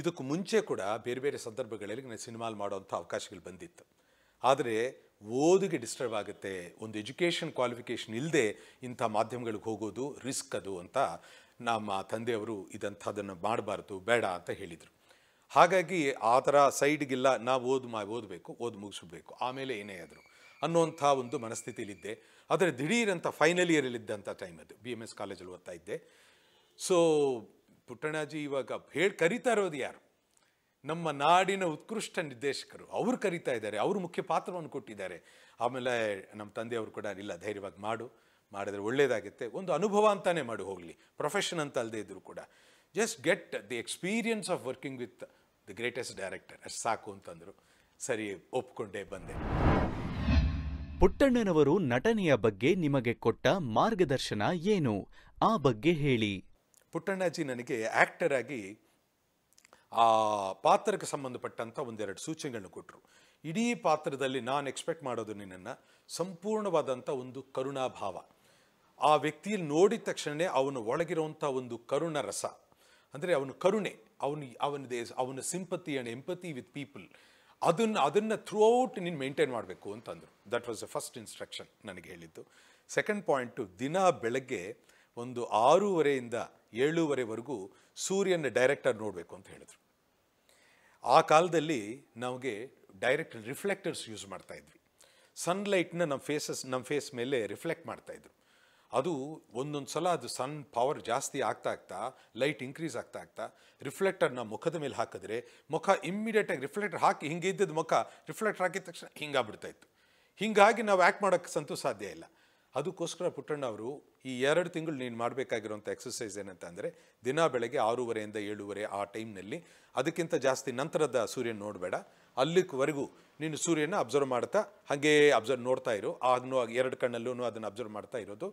ಇದಕ್ಕೂ ಮುಂಚೆ ಕೂಡ ಬೇರೆ ಬೇರೆ ಸಂದರ್ಭಗಳಲ್ಲಿ ನಾನು ಸಿನಿಮಾಲ್ ಮಾಡೋವಂಥ ಅವಕಾಶಗಳು ಬಂದಿತ್ತು ಆದರೆ ಓದಿಗೆ ಡಿಸ್ಟರ್ಬ್ ಆಗುತ್ತೆ ಒಂದು ಎಜುಕೇಷನ್ ಕ್ವಾಲಿಫಿಕೇಷನ್ ಇಲ್ಲದೆ ಇಂಥ ಮಾಧ್ಯಮಗಳಿಗೆ ಹೋಗೋದು ರಿಸ್ಕ್ ಅದು ಅಂತ ನಮ್ಮ ತಂದೆಯವರು ಇದಂಥದ್ದನ್ನು ಮಾಡಬಾರ್ದು ಬೇಡ ಅಂತ ಹೇಳಿದರು ಹಾಗಾಗಿ ಆ ಥರ ಸೈಡ್ಗಿಲ್ಲ ನಾವು ಓದು ಮಾ ಓದಬೇಕು ಓದು ಮುಗಿಸ್ಬೇಕು ಆಮೇಲೆ ಏನೇ ಆದರು ಅನ್ನೋಂಥ ಒಂದು ಮನಸ್ಥಿತಿಯಲ್ಲಿದ್ದೆ ಆದರೆ ದಿಢೀರಂಥ ಫೈನಲ್ ಇಯರಲ್ಲಿದ್ದಂಥ ಟೈಮ್ ಅದು ಬಿ ಎಮ್ ಎಸ್ ಕಾಲೇಜಲ್ಲಿ ಓದ್ತಾ ಇದ್ದೆ ಸೊ ಪುಟ್ಟಣಾಜಿ ಇವಾಗ ಹೇಳಿ ಕರೀತಾ ಇರೋದು ಯಾರು ನಮ್ಮ ನಾಡಿನ ಉತ್ಕೃಷ್ಟ ನಿರ್ದೇಶಕರು ಅವರು ಕರಿತಾ ಇದ್ದಾರೆ ಅವರು ಮುಖ್ಯ ಪಾತ್ರವನ್ನು ಕೊಟ್ಟಿದ್ದಾರೆ ಆಮೇಲೆ ನಮ್ಮ ತಂದೆಯವರು ಕೂಡ ಇಲ್ಲ ಧೈರ್ಯವಾಗಿ ಮಾಡು ಮಾಡಿದರೆ ಒಳ್ಳೆಯದಾಗುತ್ತೆ ಒಂದು ಅನುಭವ ಅಂತಾನೆ ಮಾಡಿ ಹೋಗಲಿ ಪ್ರೊಫೆಷನ್ ಅಂತ ಅಲ್ಲದೆ ಇದ್ದರೂ ಕೂಡ just get the experience of working with the greatest director ಅಷ್ಟು ಸಾಕು ಅಂತಂದರು ಸರಿ ಒಪ್ಕೊಂಡೇ ಬಂದೆ ಪುಟ್ಟಣ್ಣನವರು ನಟನೆಯ ಬಗ್ಗೆ ನಿಮಗೆ ಕೊಟ್ಟ ಮಾರ್ಗದರ್ಶನ ಏನು ಆ ಬಗ್ಗೆ ಹೇಳಿ ಪುಟ್ಟಣ್ಣಾಜಿ ನನಗೆ ಆ್ಯಕ್ಟರ್ ಆಗಿ ಆ ಪಾತ್ರಕ್ಕೆ ಸಂಬಂಧಪಟ್ಟಂಥ ಒಂದೆರಡು ಸೂಚನೆಗಳನ್ನು ಕೊಟ್ಟರು ಇಡೀ ಪಾತ್ರದಲ್ಲಿ ನಾನು ಎಕ್ಸ್ಪೆಕ್ಟ್ ಮಾಡೋದು ನಿನ್ನನ್ನು ಸಂಪೂರ್ಣವಾದಂಥ ಒಂದು ಕರುಣಾಭಾವ ಆ ವ್ಯಕ್ತಿಯಲ್ಲಿ ನೋಡಿದ ತಕ್ಷಣ ಅವನು ಒಳಗಿರುವಂಥ ಒಂದು ಕರುಣ ರಸ ಅಂದರೆ ಅವನು ಕರುಣೆ ಅವನು ದೇಸ್ ಅವನ sympathy and empathy with people ಅದನ್ನು ಅದನ್ನು ಥ್ರೂ ಔಟ್ ನೀನು ಮೇಂಟೈನ್ ಮಾಡಬೇಕು ಅಂತಂದರು that was the first instruction ನನಗೆ ಹೇಳಿದ್ದು ಸೆಕೆಂಡ್ ಪಾಯಿಂಟು ದಿನ ಬೆಳಗ್ಗೆ ಒಂದು ಆರೂವರೆಯಿಂದ ಏಳುವರೆವರೆಗೂ ಸೂರ್ಯನ ಡೈರೆಕ್ಟಾಗಿ ನೋಡಬೇಕು ಅಂತ ಹೇಳಿದರು ಆ ಕಾಲದಲ್ಲಿ ನಮಗೆ ಡೈರೆಕ್ಟ್ ರಿಫ್ಲೆಕ್ಟರ್ಸ್ ಯೂಸ್ ಮಾಡ್ತಾಯಿದ್ವಿ ಸನ್ಲೈಟ್ನ ನಮ್ಮ ಫೇಸಸ್ ನಮ್ಮ ಫೇಸ್ ಮೇಲೆ ರಿಫ್ಲೆಕ್ಟ್ ಮಾಡ್ತಾಯಿದ್ರು ಅದು ಒಂದೊಂದು ಸಲ ಅದು ಸನ್ ಪವರ್ ಜಾಸ್ತಿ ಆಗ್ತಾ ಆಗ್ತಾ ಲೈಟ್ ಇನ್ಕ್ರೀಸ್ ಆಗ್ತಾ ಆಗ್ತಾ ರಿಫ್ಲೆಕ್ಟರ್ನ ಮುಖದ ಮೇಲೆ ಹಾಕಿದ್ರೆ ಮುಖ ಇಮ್ಮಿಡಿಯೇಟಾಗಿ ರಿಫ್ಲೆಕ್ಟರ್ ಹಾಕಿ ಹಿಂಗೆ ಇದ್ದಿದ್ದ ಮುಖ ರಿಫ್ಲೆಕ್ಟರ್ ಹಾಕಿದ ತಕ್ಷಣ ಹಿಂಗಾಗ್ಬಿಡ್ತಾ ಇತ್ತು ಹೀಗಾಗಿ ನಾವು ಆ್ಯಕ್ಟ್ ಮಾಡೋಕ್ಕೆ ಸಂತೂ ಸಾಧ್ಯ ಇಲ್ಲ ಅದಕ್ಕೋಸ್ಕರ ಪುಟ್ಟಣ್ಣ ಅವರು ಈ ಎರಡು ತಿಂಗಳು ನೀನು ಮಾಡಬೇಕಾಗಿರುವಂಥ ಎಕ್ಸಸೈಸ್ ಏನಂತಂದರೆ ಅಂದರೆ ದಿನ ಬೆಳಗ್ಗೆ ಆರೂವರೆಯಿಂದ ಏಳುವರೆ ಆ ಟೈಮ್ನಲ್ಲಿ ಅದಕ್ಕಿಂತ ಜಾಸ್ತಿ ನಂತರದ ಸೂರ್ಯನ ನೋಡಬೇಡ ಅಲ್ಲಿವರೆಗೂ ನೀನು ಸೂರ್ಯನ ಅಬ್ಸರ್ವ್ ಮಾಡ್ತಾ ಹಾಗೆ ಅಬ್ಸರ್ವ್ ನೋಡ್ತಾ ಇರು ಆಗನೂ ಎರಡು ಕಣ್ಣಲ್ಲೂ ಅದನ್ನು ಅಬ್ಸರ್ವ್ ಮಾಡ್ತಾ ಇರೋದು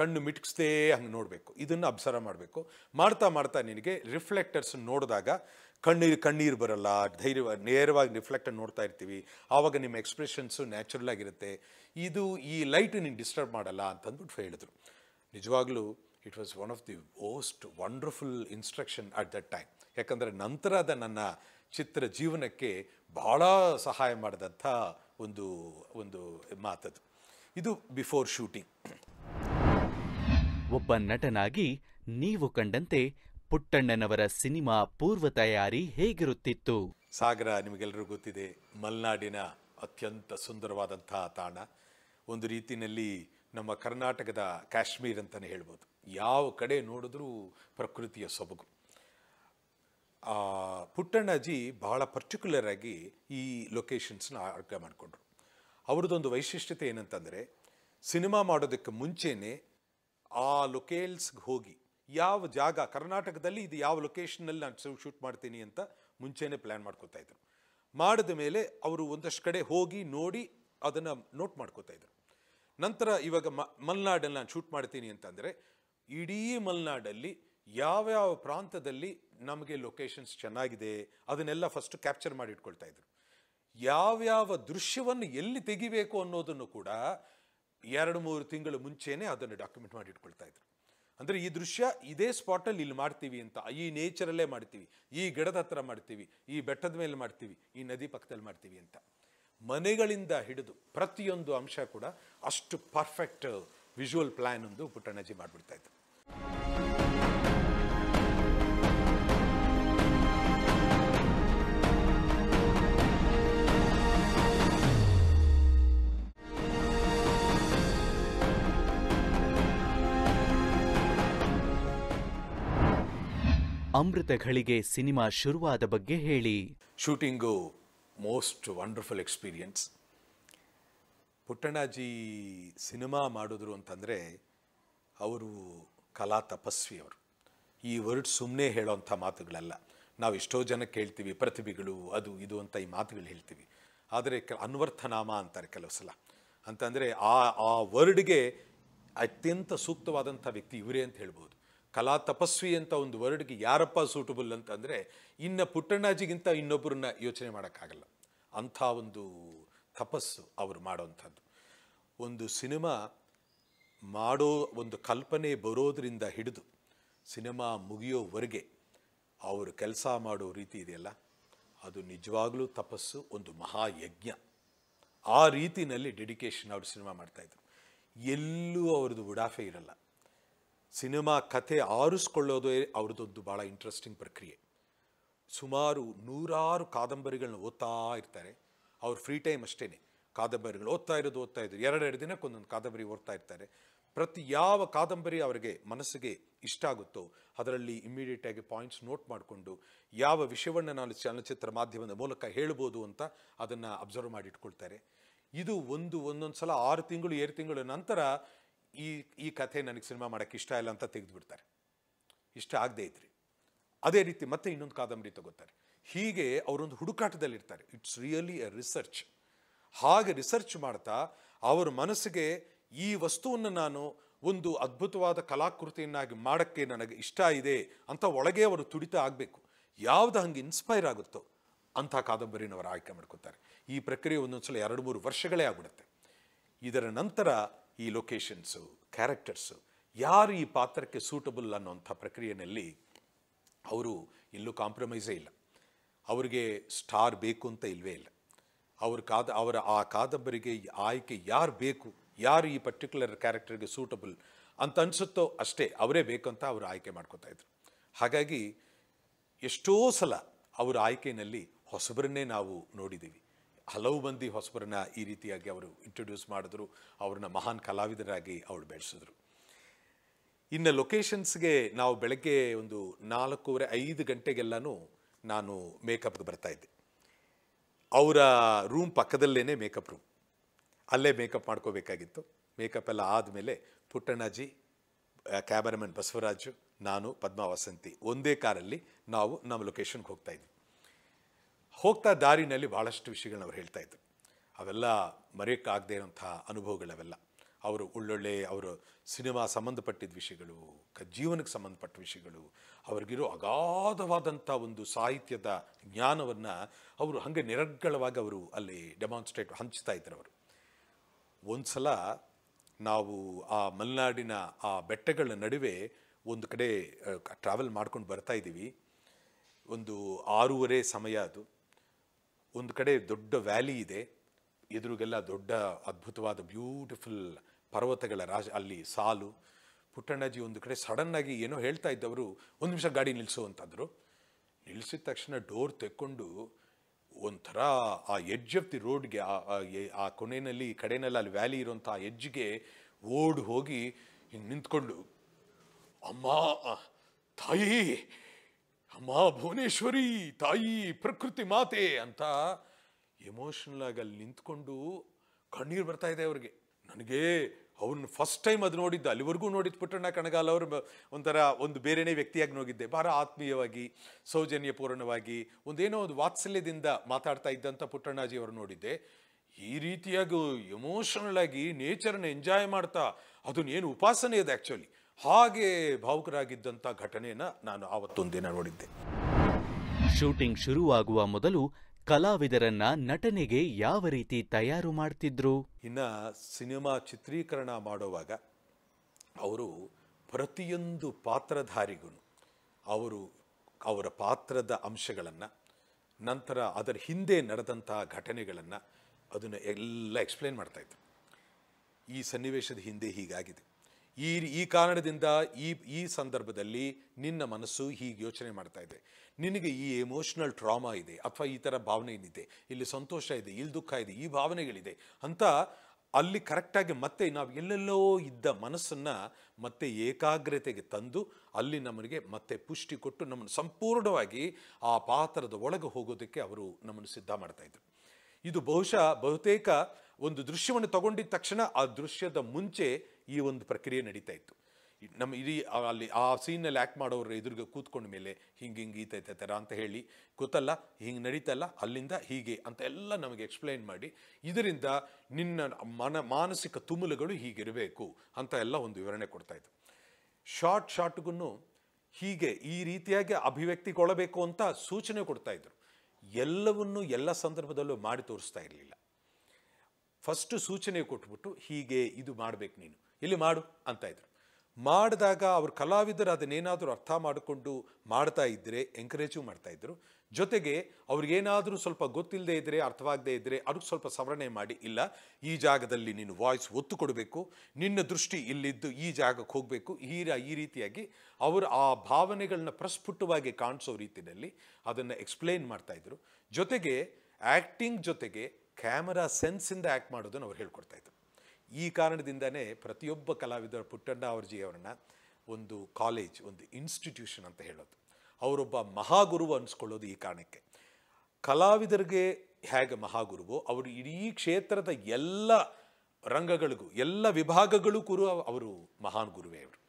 ಕಣ್ಣು ಮಿಟ್ಕಿಸ್ದೇ ಹಂಗೆ ನೋಡಬೇಕು ಇದನ್ನು ಅಬ್ಸರ್ವ್ ಮಾಡಬೇಕು ಮಾಡ್ತಾ ಮಾಡ್ತಾ ನಿನಗೆ ರಿಫ್ಲೆಕ್ಟರ್ಸ್ ನೋಡಿದಾಗ ಕಣ್ಣೀರು ಕಣ್ಣೀರು ಬರಲ್ಲ ಧೈರ್ಯ ನೇರವಾಗಿ ರಿಫ್ಲೆಕ್ಟ್ ನೋಡ್ತಾ ಇರ್ತೀವಿ ಆವಾಗ ನಿಮ್ಮ ಎಕ್ಸ್ಪ್ರೆಷನ್ಸು ನ್ಯಾಚುರಲ್ ಆಗಿರುತ್ತೆ ಇದು ಈ ಲೈಟ್ ನೀನು ಡಿಸ್ಟರ್ಬ್ ಮಾಡಲ್ಲ ಅಂತಂದ್ಬಿಟ್ಟು ಹೇಳಿದ್ರು ನಿಜವಾಗ್ಲೂ it was one of the most wonderful instruction at that time ಯಾಕಂದರೆ ನಂತರದ ನನ್ನ ಚಿತ್ರ ಜೀವನಕ್ಕೆ ಬಹಳ ಸಹಾಯ ಮಾಡಿದಂಥ ಒಂದು ಒಂದು ಮಾತದು ಇದು ಬಿಫೋರ್ ಶೂಟಿಂಗ್ ಒಬ್ಬ ನಟನಾಗಿ ನೀವು ಕಂಡಂತೆ ಪುಟ್ಟಣ್ಣನವರ ಸಿನಿಮಾ ಪೂರ್ವ ತಯಾರಿ ಹೇಗಿರುತ್ತಿತ್ತು ಸಾಗರ ನಿಮಗೆಲ್ಲರಿಗೂ ಗೊತ್ತಿದೆ ಮಲೆನಾಡಿನ ಅತ್ಯಂತ ಸುಂದರವಾದಂತಹ ತಾಣ ಒಂದು ರೀತಿಯಲ್ಲಿ ನಮ್ಮ ಕರ್ನಾಟಕದ ಕಾಶ್ಮೀರ್ ಅಂತಲೇ ಹೇಳ್ಬೋದು ಯಾವ ಕಡೆ ನೋಡಿದ್ರೂ ಪ್ರಕೃತಿಯ ಸೊಬಗು ಆ ಪುಟ್ಟಣ್ಣಜಿ ಬಹಳ ಪರ್ಟಿಕ್ಯುಲರ್ ಆಗಿ ಈ ಲೊಕೇಶನ್ಸ್ನ ಅರ್ಗ ಮಾಡಿಕೊಂಡ್ರು ಅವ್ರದ್ದೊಂದು ವೈಶಿಷ್ಟ್ಯತೆ ಏನಂತಂದರೆ ಸಿನಿಮಾ ಮಾಡೋದಕ್ಕೆ ಮುಂಚೆನೇ ಆ ಲೊಕೇಲ್ಸ್ಗೆ ಹೋಗಿ ಯಾವ ಜಾಗ ಕರ್ನಾಟಕದಲ್ಲಿ ಇದು ಯಾವ ಲೊಕೇಶನ್ನಲ್ಲಿ ನಾನು ಶೂಟ್ ಮಾಡ್ತೀನಿ ಅಂತ ಮುಂಚೆನೇ ಪ್ಲ್ಯಾನ್ ಮಾಡ್ಕೋತಾ ಇದ್ರು ಮಾಡಿದ ಮೇಲೆ ಅವರು ಒಂದಷ್ಟು ಕಡೆ ಹೋಗಿ ನೋಡಿ ಅದನ್ನು ನೋಟ್ ಮಾಡ್ಕೋತಾ ಇದ್ರು ನಂತರ ಇವಾಗ ಮ ಮಲೆನಾಡಲ್ಲಿ ನಾನು ಶೂಟ್ ಮಾಡ್ತೀನಿ ಅಂತಂದರೆ ಇಡೀ ಮಲೆನಾಡಲ್ಲಿ ಯಾವ್ಯಾವ ಪ್ರಾಂತದಲ್ಲಿ ನಮಗೆ ಲೊಕೇಶನ್ಸ್ ಚೆನ್ನಾಗಿದೆ ಅದನ್ನೆಲ್ಲ ಫಸ್ಟ್ ಕ್ಯಾಪ್ಚರ್ ಮಾಡಿ ಇಟ್ಕೊಳ್ತಾ ಇದ್ರು ಯಾವ್ಯಾವ ದೃಶ್ಯವನ್ನು ಎಲ್ಲಿ ತೆಗಿಬೇಕು ಅನ್ನೋದನ್ನು ಕೂಡ ಎರಡು ಮೂರು ತಿಂಗಳು ಮುಂಚೆನೇ ಅದನ್ನು ಡಾಕ್ಯುಮೆಂಟ್ ಮಾಡಿ ಇಟ್ಕೊಳ್ತಾ ಇದ್ರು ಅಂದರೆ ಈ ದೃಶ್ಯ ಇದೇ ಸ್ಪಾಟಲ್ಲಿ ಇಲ್ಲಿ ಮಾಡ್ತೀವಿ ಅಂತ ಈ ನೇಚರಲ್ಲೇ ಮಾಡ್ತೀವಿ ಈ ಗಿಡದ ಹತ್ರ ಮಾಡ್ತೀವಿ ಈ ಬೆಟ್ಟದ ಮೇಲೆ ಮಾಡ್ತೀವಿ ಈ ನದಿ ಪಕ್ಕದಲ್ಲಿ ಮಾಡ್ತೀವಿ ಅಂತ ಮನೆಗಳಿಂದ ಹಿಡಿದು ಪ್ರತಿಯೊಂದು ಅಂಶ ಕೂಡ ಅಷ್ಟು ಪರ್ಫೆಕ್ಟ್ ವಿಜುವಲ್ ಪ್ಲ್ಯಾನ್ ಒಂದು ಪುಟ್ಟಣಜಿ ಮಾಡಿಬಿಡ್ತಾ ಇದ್ದರು ಅಮೃತ ಘಳಿಗೆ ಸಿನಿಮಾ ಶುರುವಾದ ಬಗ್ಗೆ ಹೇಳಿ shooting most wonderful experience Puttannaji cinema ಮಾಡಿದ್ರು ಅಂತಂದರೆ ಅವರು ಕಲಾ ತಪಸ್ವಿಯವರು ಈ ವರ್ಡ್ ಸುಮ್ಮನೆ ಹೇಳೋಂಥ ಮಾತುಗಳಲ್ಲ ನಾವು ಎಷ್ಟೋ ಜನಕ್ಕೆ ಹೇಳ್ತೀವಿ ಪ್ರತಿಭೆಗಳು ಅದು ಇದು ಅಂತ ಈ ಮಾತುಗಳು ಹೇಳ್ತೀವಿ ಆದರೆ ಕ ಅನ್ವರ್ಥನಾಮ ಅಂತಾರೆ ಕೆಲವು ಸಲ ಅಂತಂದರೆ ಆ ಆ ವರ್ಡ್ಗೆ ಅತ್ಯಂತ ಸೂಕ್ತವಾದಂಥ ವ್ಯಕ್ತಿ ಇವರೇ ಅಂತ ಹೇಳ್ಬೋದು ಕಲಾ ತಪಸ್ವಿ ಅಂತ ಒಂದು ವರ್ಡ್ಗೆ ಯಾರಪ್ಪ ಸೂಟಬಲ್ ಅಂತಂದರೆ ಇನ್ನು ಪುಟ್ಟಣ್ಣಾಜಿಗಿಂತ ಇನ್ನೊಬ್ಬರನ್ನ ಯೋಚನೆ ಮಾಡೋಕ್ಕಾಗಲ್ಲ ಅಂಥ ಒಂದು ತಪಸ್ಸು ಅವರು ಮಾಡೋವಂಥದ್ದು ಒಂದು ಸಿನಿಮಾ ಮಾಡೋ ಒಂದು ಕಲ್ಪನೆ ಬರೋದರಿಂದ ಹಿಡಿದು ಸಿನಿಮಾ ಮುಗಿಯೋವರೆಗೆ ಅವರು ಕೆಲಸ ಮಾಡೋ ರೀತಿ ಇದೆಯಲ್ಲ ಅದು ನಿಜವಾಗಲೂ ತಪಸ್ಸು ಒಂದು ಮಹಾಯಜ್ಞ ಆ ರೀತಿಯಲ್ಲಿ ಡೆಡಿಕೇಶನ್ ಅವರು ಸಿನಿಮಾ ಮಾಡ್ತಾಯಿದ್ರು ಎಲ್ಲೂ ಅವ್ರದ್ದು ಉಡಾಫೆ ಇರಲ್ಲ ಸಿನಿಮಾ ಕಥೆ ಆರಿಸ್ಕೊಳ್ಳೋದೇ ಅವ್ರದ್ದೊಂದು ಭಾಳ ಇಂಟ್ರೆಸ್ಟಿಂಗ್ ಪ್ರಕ್ರಿಯೆ ಸುಮಾರು ನೂರಾರು ಕಾದಂಬರಿಗಳನ್ನ ಓದ್ತಾ ಇರ್ತಾರೆ ಅವ್ರ ಫ್ರೀ ಟೈಮ್ ಅಷ್ಟೇ ಕಾದಂಬರಿಗಳು ಓದ್ತಾ ಇರೋದು ಓದ್ತಾ ಇದ್ರು ಎರಡೆರಡು ದಿನಕ್ಕೆ ಒಂದೊಂದು ಕಾದಂಬರಿ ಓದ್ತಾ ಇರ್ತಾರೆ ಪ್ರತಿ ಯಾವ ಕಾದಂಬರಿ ಅವರಿಗೆ ಮನಸ್ಸಿಗೆ ಇಷ್ಟ ಆಗುತ್ತೋ ಅದರಲ್ಲಿ ಇಮ್ಮಿಡಿಯೇಟಾಗಿ ಪಾಯಿಂಟ್ಸ್ ನೋಟ್ ಮಾಡಿಕೊಂಡು ಯಾವ ವಿಷಯವನ್ನು ನಾನು ಚಲನಚಿತ್ರ ಮಾಧ್ಯಮದ ಮೂಲಕ ಹೇಳ್ಬೋದು ಅಂತ ಅದನ್ನು ಅಬ್ಸರ್ವ್ ಮಾಡಿಟ್ಕೊಳ್ತಾರೆ ಇದು ಒಂದು ಒಂದೊಂದು ಸಲ ಆರು ತಿಂಗಳು ಏಳು ತಿಂಗಳ ನಂತರ ಈ ಈ ಕಥೆ ನನಗೆ ಸಿನಿಮಾ ಮಾಡೋಕ್ಕೆ ಇಷ್ಟ ಇಲ್ಲ ಅಂತ ತೆಗೆದು ಬಿಡ್ತಾರೆ ಇಷ್ಟ ಆಗದೇ ಇದ್ರಿ ಅದೇ ರೀತಿ ಮತ್ತೆ ಇನ್ನೊಂದು ಕಾದಂಬರಿ ತಗೋತಾರೆ ಹೀಗೆ ಅವರೊಂದು ಹುಡುಕಾಟದಲ್ಲಿರ್ತಾರೆ ಇಟ್ಸ್ ರಿಯಲಿ ಎ ರಿಸರ್ಚ್ ಹಾಗೆ ರಿಸರ್ಚ್ ಮಾಡ್ತಾ ಅವರ ಮನಸ್ಸಿಗೆ ಈ ವಸ್ತುವನ್ನು ನಾನು ಒಂದು ಅದ್ಭುತವಾದ ಕಲಾಕೃತಿಯನ್ನಾಗಿ ಮಾಡೋಕ್ಕೆ ನನಗೆ ಇಷ್ಟ ಇದೆ ಅಂತ ಒಳಗೆ ಅವರು ತುಡಿತ ಆಗಬೇಕು ಯಾವುದು ಹಂಗೆ ಇನ್ಸ್ಪೈರ್ ಆಗುತ್ತೋ ಅಂಥ ಕಾದಂಬರಿನ ಅವರು ಆಯ್ಕೆ ಮಾಡ್ಕೋತಾರೆ ಈ ಪ್ರಕ್ರಿಯೆ ಒಂದೊಂದು ಸಲ ಎರಡು ಮೂರು ವರ್ಷಗಳೇ ಆಗ್ಬಿಡುತ್ತೆ ಇದರ ನಂತರ ಈ ಲೊಕೇಶನ್ಸು ಕ್ಯಾರೆಕ್ಟರ್ಸು ಯಾರು ಈ ಪಾತ್ರಕ್ಕೆ ಸೂಟಬಲ್ ಅನ್ನೋಂಥ ಪ್ರಕ್ರಿಯೆಯಲ್ಲಿ ಅವರು ಎಲ್ಲೂ ಕಾಂಪ್ರಮೈಸೇ ಇಲ್ಲ ಅವರಿಗೆ ಸ್ಟಾರ್ ಬೇಕು ಅಂತ ಇಲ್ವೇ ಇಲ್ಲ ಅವ್ರ ಕಾದ ಅವರ ಆ ಕಾದಂಬರಿಗೆ ಆಯ್ಕೆ ಯಾರು ಬೇಕು ಯಾರು ಈ ಪರ್ಟಿಕ್ಯುಲರ್ ಕ್ಯಾರೆಕ್ಟರ್ಗೆ ಸೂಟಬಲ್ ಅಂತ ಅನಿಸುತ್ತೋ ಅಷ್ಟೇ ಅವರೇ ಬೇಕು ಅಂತ ಅವರು ಆಯ್ಕೆ ಮಾಡ್ಕೋತಾ ಇದ್ರು ಹಾಗಾಗಿ ಎಷ್ಟೋ ಸಲ ಅವರ ಆಯ್ಕೆಯಲ್ಲಿ ಹೊಸಬರನ್ನೇ ನಾವು ನೋಡಿದ್ದೀವಿ ಹಲವು ಮಂದಿ ಹೊಸಬರನ್ನ ಈ ರೀತಿಯಾಗಿ ಅವರು ಇಂಟ್ರೊಡ್ಯೂಸ್ ಮಾಡಿದ್ರು ಅವ್ರನ್ನ ಮಹಾನ್ ಕಲಾವಿದರಾಗಿ ಅವ್ರು ಬೆಳೆಸಿದ್ರು ಇನ್ನು ಲೊಕೇಶನ್ಸ್ಗೆ ನಾವು ಬೆಳಗ್ಗೆ ಒಂದು ನಾಲ್ಕೂವರೆ ಐದು ಗಂಟೆಗೆಲ್ಲನೂ ನಾನು ಮೇಕಪ್ಗೆ ಬರ್ತಾಯಿದ್ದೆ ಅವರ ರೂಮ್ ಪಕ್ಕದಲ್ಲೇ ಮೇಕಪ್ ರೂಮ್ ಅಲ್ಲೇ ಮೇಕಪ್ ಮಾಡ್ಕೋಬೇಕಾಗಿತ್ತು ಮೇಕಪ್ ಎಲ್ಲ ಆದಮೇಲೆ ಪುಟ್ಟಣ್ಣಾಜಿ ಕ್ಯಾಮರಾಮನ್ ಬಸವರಾಜು ನಾನು ಪದ್ಮಾವಸಂತಿ ಒಂದೇ ಕಾರಲ್ಲಿ ನಾವು ನಮ್ಮ ಲೊಕೇಶನ್ಗೆ ಹೋಗ್ತಾಯಿದ್ವಿ ಹೋಗ್ತಾ ದಾರಿನಲ್ಲಿ ಭಾಳಷ್ಟು ವಿಷಯಗಳನ್ನ ಅವ್ರು ಹೇಳ್ತಾ ಇದ್ರು ಅವೆಲ್ಲ ಮರೆಯೋಕ್ಕಾಗದೇ ಇರೋಂಥ ಅನುಭವಗಳವೆಲ್ಲ ಅವರು ಒಳ್ಳೊಳ್ಳೆ ಅವರು ಸಿನಿಮಾ ಸಂಬಂಧಪಟ್ಟಿದ್ದ ವಿಷಯಗಳು ಜೀವನಕ್ಕೆ ಸಂಬಂಧಪಟ್ಟ ವಿಷಯಗಳು ಅವ್ರಿಗಿರೋ ಅಗಾಧವಾದಂಥ ಒಂದು ಸಾಹಿತ್ಯದ ಜ್ಞಾನವನ್ನು ಅವರು ಹಾಗೆ ನಿರರ್ಗಳವಾಗಿ ಅವರು ಅಲ್ಲಿ ಡೆಮಾನ್ಸ್ಟ್ರೇಟ್ ಹಂಚ್ತಾ ಇದ್ದರು ಅವರು ಒಂದು ಸಲ ನಾವು ಆ ಮಲೆನಾಡಿನ ಆ ಬೆಟ್ಟಗಳ ನಡುವೆ ಒಂದು ಕಡೆ ಟ್ರಾವೆಲ್ ಮಾಡ್ಕೊಂಡು ಬರ್ತಾ ಇದ್ದೀವಿ ಒಂದು ಆರೂವರೆ ಸಮಯ ಅದು ಒಂದು ಕಡೆ ದೊಡ್ಡ ವ್ಯಾಲಿ ಇದೆ ಎದುರಿಗೆಲ್ಲ ದೊಡ್ಡ ಅದ್ಭುತವಾದ ಬ್ಯೂಟಿಫುಲ್ ಪರ್ವತಗಳ ರಾಜ ಅಲ್ಲಿ ಸಾಲು ಪುಟ್ಟಣ್ಣಜಿ ಒಂದು ಕಡೆ ಸಡನ್ನಾಗಿ ಏನೋ ಹೇಳ್ತಾ ಇದ್ದವರು ಒಂದು ನಿಮಿಷ ಗಾಡಿ ನಿಲ್ಲಿಸು ನಿಲ್ಲಿಸಿದ ತಕ್ಷಣ ಡೋರ್ ತೆಕ್ಕೊಂಡು ಒಂಥರ ಆ ಎಡ್ಜ್ ಆಫ್ ದಿ ರೋಡ್ಗೆ ಆ ಕೊನೆಯಲ್ಲಿ ಕಡೆಯಲ್ಲಿ ಅಲ್ಲಿ ವ್ಯಾಲಿ ಇರುವಂಥ ಆ ಓಡ್ ಹೋಗಿ ನಿಂತ್ಕೊಂಡು ಅಮ್ಮ ತಾಯಿ ಅಮ್ಮ ಭುವನೇಶ್ವರಿ ತಾಯಿ ಪ್ರಕೃತಿ ಮಾತೆ ಅಂತ ಎಮೋಷನಲ್ ಆಗಿ ಅಲ್ಲಿ ನಿಂತ್ಕೊಂಡು ಕಣ್ಣೀರು ಬರ್ತಾ ಇದೆ ಅವ್ರಿಗೆ ನನಗೆ ಅವ್ರನ್ನ ಫಸ್ಟ್ ಟೈಮ್ ಅದು ನೋಡಿದ್ದು ಅಲ್ಲಿವರೆಗೂ ನೋಡಿದ್ದು ಪುಟ್ಟಣ್ಣ ಕಣಗಾಲ ಅವರು ಒಂಥರ ಒಂದು ಬೇರೆನೇ ವ್ಯಕ್ತಿಯಾಗಿ ನೋಡಿದ್ದೆ ಭಾರ ಆತ್ಮೀಯವಾಗಿ ಸೌಜನ್ಯಪೂರ್ಣವಾಗಿ ಒಂದೇನೋ ಒಂದು ವಾತ್ಸಲ್ಯದಿಂದ ಮಾತಾಡ್ತಾ ಇದ್ದಂಥ ಪುಟ್ಟಣ್ಣಾಜಿ ಅವರು ನೋಡಿದ್ದೆ ಈ ರೀತಿಯಾಗಿ ಎಮೋಷನಲ್ ಆಗಿ ನೇಚರ್ನ ಎಂಜಾಯ್ ಮಾಡ್ತಾ ಅದನ್ನೇನು ಉಪಾಸನೆ ಇದೆ ಆ್ಯಕ್ಚುಲಿ ಹಾಗೆ ಭಾವುಕರಾಗಿದ್ದಂಥ ಘಟನೆಯನ್ನು ನಾನು ಆವತ್ತೊಂದಿನ ನೋಡಿದ್ದೆ ಶೂಟಿಂಗ್ ಶುರುವಾಗುವ ಮೊದಲು ಕಲಾವಿದರನ್ನ ನಟನೆಗೆ ಯಾವ ರೀತಿ ತಯಾರು ಮಾಡ್ತಿದ್ರು ಇನ್ನು ಸಿನಿಮಾ ಚಿತ್ರೀಕರಣ ಮಾಡುವಾಗ ಅವರು ಪ್ರತಿಯೊಂದು ಪಾತ್ರಧಾರಿಗೂ ಅವರು ಅವರ ಪಾತ್ರದ ಅಂಶಗಳನ್ನು ನಂತರ ಅದರ ಹಿಂದೆ ನಡೆದಂತಹ ಘಟನೆಗಳನ್ನು ಅದನ್ನು ಎಲ್ಲ ಎಕ್ಸ್ಪ್ಲೇನ್ ಮಾಡ್ತಾಯಿದ್ರು ಈ ಸನ್ನಿವೇಶದ ಹಿಂದೆ ಹೀಗಾಗಿದೆ ಈ ಈ ಕಾರಣದಿಂದ ಈ ಈ ಸಂದರ್ಭದಲ್ಲಿ ನಿನ್ನ ಮನಸ್ಸು ಹೀಗೆ ಯೋಚನೆ ಮಾಡ್ತಾ ಇದೆ ನಿನಗೆ ಈ ಎಮೋಷ್ನಲ್ ಟ್ರಾಮಾ ಇದೆ ಅಥವಾ ಈ ಥರ ಭಾವನೆ ಏನಿದೆ ಇಲ್ಲಿ ಸಂತೋಷ ಇದೆ ಇಲ್ಲಿ ದುಃಖ ಇದೆ ಈ ಭಾವನೆಗಳಿದೆ ಅಂತ ಅಲ್ಲಿ ಕರೆಕ್ಟಾಗಿ ಮತ್ತೆ ನಾವು ಎಲ್ಲೆಲ್ಲೋ ಇದ್ದ ಮನಸ್ಸನ್ನು ಮತ್ತೆ ಏಕಾಗ್ರತೆಗೆ ತಂದು ಅಲ್ಲಿ ನಮಗೆ ಮತ್ತೆ ಪುಷ್ಟಿ ಕೊಟ್ಟು ನಮ್ಮನ್ನು ಸಂಪೂರ್ಣವಾಗಿ ಆ ಪಾತ್ರದ ಒಳಗೆ ಹೋಗೋದಕ್ಕೆ ಅವರು ನಮ್ಮನ್ನು ಸಿದ್ಧ ಮಾಡ್ತಾಯಿದ್ರು ಇದು ಬಹುಶಃ ಬಹುತೇಕ ಒಂದು ದೃಶ್ಯವನ್ನು ತಗೊಂಡಿದ್ದ ತಕ್ಷಣ ಆ ದೃಶ್ಯದ ಮುಂಚೆ ಈ ಒಂದು ಪ್ರಕ್ರಿಯೆ ನಡೀತಾ ಇತ್ತು ನಮ್ಮ ಇಡೀ ಅಲ್ಲಿ ಆ ಸೀನಲ್ಲಿ ಆ್ಯಕ್ಟ್ ಮಾಡೋರು ಎದುರುಗ ಕೂತ್ಕೊಂಡ ಮೇಲೆ ಹಿಂಗೆ ಹಿಂಗೆ ಈತ ಥರ ಅಂತ ಹೇಳಿ ಗೊತ್ತಲ್ಲ ಹಿಂಗೆ ನಡೀತಲ್ಲ ಅಲ್ಲಿಂದ ಹೀಗೆ ಅಂತ ಎಲ್ಲ ನಮಗೆ ಎಕ್ಸ್ಪ್ಲೈನ್ ಮಾಡಿ ಇದರಿಂದ ನಿನ್ನ ಮನ ಮಾನಸಿಕ ತುಮುಲುಗಳು ಹೀಗಿರಬೇಕು ಅಂತ ಎಲ್ಲ ಒಂದು ವಿವರಣೆ ಕೊಡ್ತಾಯಿತ್ತು ಶಾರ್ಟ್ ಶಾರ್ಟ್ಗೂ ಹೀಗೆ ಈ ರೀತಿಯಾಗಿ ಅಭಿವ್ಯಕ್ತಿಗೊಳ್ಳಬೇಕು ಅಂತ ಸೂಚನೆ ಕೊಡ್ತಾಯಿದ್ರು ಎಲ್ಲವನ್ನು ಎಲ್ಲ ಸಂದರ್ಭದಲ್ಲೂ ಮಾಡಿ ತೋರಿಸ್ತಾ ಇರಲಿಲ್ಲ ಫಸ್ಟು ಸೂಚನೆ ಕೊಟ್ಬಿಟ್ಟು ಹೀಗೆ ಇದು ಮಾಡಬೇಕು ನೀನು ಇಲ್ಲಿ ಮಾಡು ಅಂತ ಇದ್ರು ಮಾಡಿದಾಗ ಅವ್ರ ಕಲಾವಿದರು ಅದನ್ನೇನಾದರೂ ಅರ್ಥ ಮಾಡಿಕೊಂಡು ಮಾಡ್ತಾ ಇದ್ದರೆ ಎಂಕರೇಜು ಮಾಡ್ತಾಯಿದ್ರು ಜೊತೆಗೆ ಅವ್ರಿಗೇನಾದರೂ ಸ್ವಲ್ಪ ಗೊತ್ತಿಲ್ಲದೆ ಇದ್ದರೆ ಅರ್ಥವಾಗದೇ ಇದ್ದರೆ ಅದಕ್ಕೆ ಸ್ವಲ್ಪ ಸವರಣೆ ಮಾಡಿ ಇಲ್ಲ ಈ ಜಾಗದಲ್ಲಿ ನೀನು ವಾಯ್ಸ್ ಒತ್ತು ಕೊಡಬೇಕು ನಿನ್ನ ದೃಷ್ಟಿ ಇಲ್ಲಿದ್ದು ಈ ಜಾಗಕ್ಕೆ ಹೋಗಬೇಕು ಹೀರ ಈ ರೀತಿಯಾಗಿ ಅವರು ಆ ಭಾವನೆಗಳನ್ನ ಪ್ರಸ್ಫುಟವಾಗಿ ಕಾಣಿಸೋ ರೀತಿಯಲ್ಲಿ ಅದನ್ನು ಎಕ್ಸ್ಪ್ಲೇನ್ ಮಾಡ್ತಾಯಿದ್ರು ಜೊತೆಗೆ ಆ್ಯಕ್ಟಿಂಗ್ ಜೊತೆಗೆ ಕ್ಯಾಮರಾ ಸೆನ್ಸಿಂದ ಆ್ಯಕ್ಟ್ ಮಾಡೋದನ್ನು ಅವ್ರು ಹೇಳ್ಕೊಡ್ತಾಯಿದ್ರು ಈ ಕಾರಣದಿಂದನೇ ಪ್ರತಿಯೊಬ್ಬ ಕಲಾವಿದ ಪುಟ್ಟಣ್ಣ ಅವರನ್ನ ಒಂದು ಕಾಲೇಜ್ ಒಂದು ಇನ್ಸ್ಟಿಟ್ಯೂಷನ್ ಅಂತ ಹೇಳೋದು ಅವರೊಬ್ಬ ಮಹಾಗುರು ಅನಿಸ್ಕೊಳ್ಳೋದು ಈ ಕಾರಣಕ್ಕೆ ಕಲಾವಿದರಿಗೆ ಹೇಗೆ ಮಹಾಗುರುವೋ ಅವರು ಇಡೀ ಕ್ಷೇತ್ರದ ಎಲ್ಲ ರಂಗಗಳಿಗೂ ಎಲ್ಲ ವಿಭಾಗಗಳು ಅವರು ಮಹಾನ್ ಗುರುವೇ ಅವರು